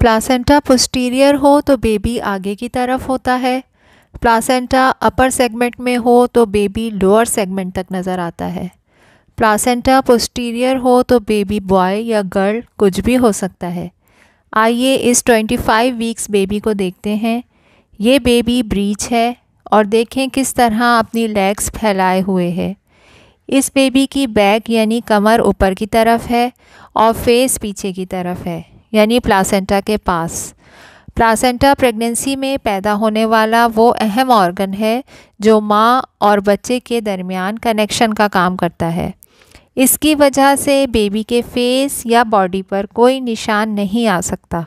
placenta posterior हो तो baby आगे की तरफ होता है प्लासेंटा अपर सेगमेंट में हो तो बेबी लोअर सेगमेंट तक नज़र आता है प्लासेंटा पोस्टीरियर हो तो बेबी बॉय या गर्ल कुछ भी हो सकता है आइए इस 25 वीक्स बेबी को देखते हैं ये बेबी ब्रीच है और देखें किस तरह अपनी लेग्स फैलाए हुए है इस बेबी की बैक यानी कमर ऊपर की तरफ है और फेस पीछे की तरफ है यानी प्लासेंटा के पास प्लासेंटा प्रेगनेंसी में पैदा होने वाला वो अहम ऑर्गन है जो माँ और बच्चे के दरमियान कनेक्शन का काम करता है इसकी वजह से बेबी के फेस या बॉडी पर कोई निशान नहीं आ सकता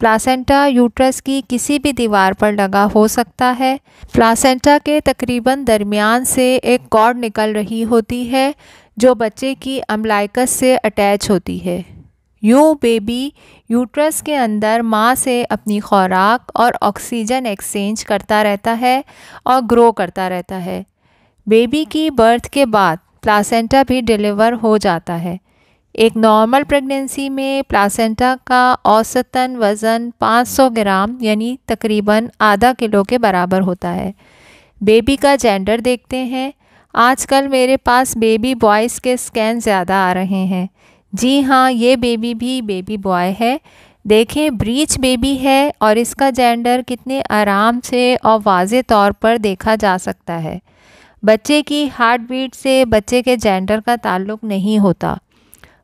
प्लासेंटा यूट्रस की किसी भी दीवार पर लगा हो सकता है प्लासेंटा के तकरीबन दरमियान से एक कॉर्ड निकल रही होती है जो बच्चे की अम्लाइकस से अटैच होती है यूँ बेबी यूट्रस के अंदर माँ से अपनी खुराक और ऑक्सीजन एक्सचेंज करता रहता है और ग्रो करता रहता है बेबी की बर्थ के बाद प्लासेंटा भी डिलीवर हो जाता है एक नॉर्मल प्रेगनेंसी में प्लासेंटा का औसतन वज़न 500 ग्राम यानी तकरीबन आधा किलो के बराबर होता है बेबी का जेंडर देखते हैं आजकल मेरे पास बेबी बॉयज़ के स्कैन ज़्यादा आ रहे हैं जी हाँ ये बेबी भी बेबी बॉय है देखें ब्रीच बेबी है और इसका जेंडर कितने आराम से और वाज तौर पर देखा जा सकता है बच्चे की हार्ट बीट से बच्चे के जेंडर का ताल्लुक नहीं होता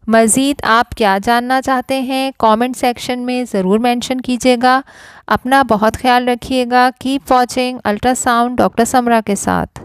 मज़ीद आप क्या जानना चाहते हैं कमेंट सेक्शन में ज़रूर मेंशन कीजिएगा अपना बहुत ख्याल रखिएगा keep watching ultrasound doctor Samra के साथ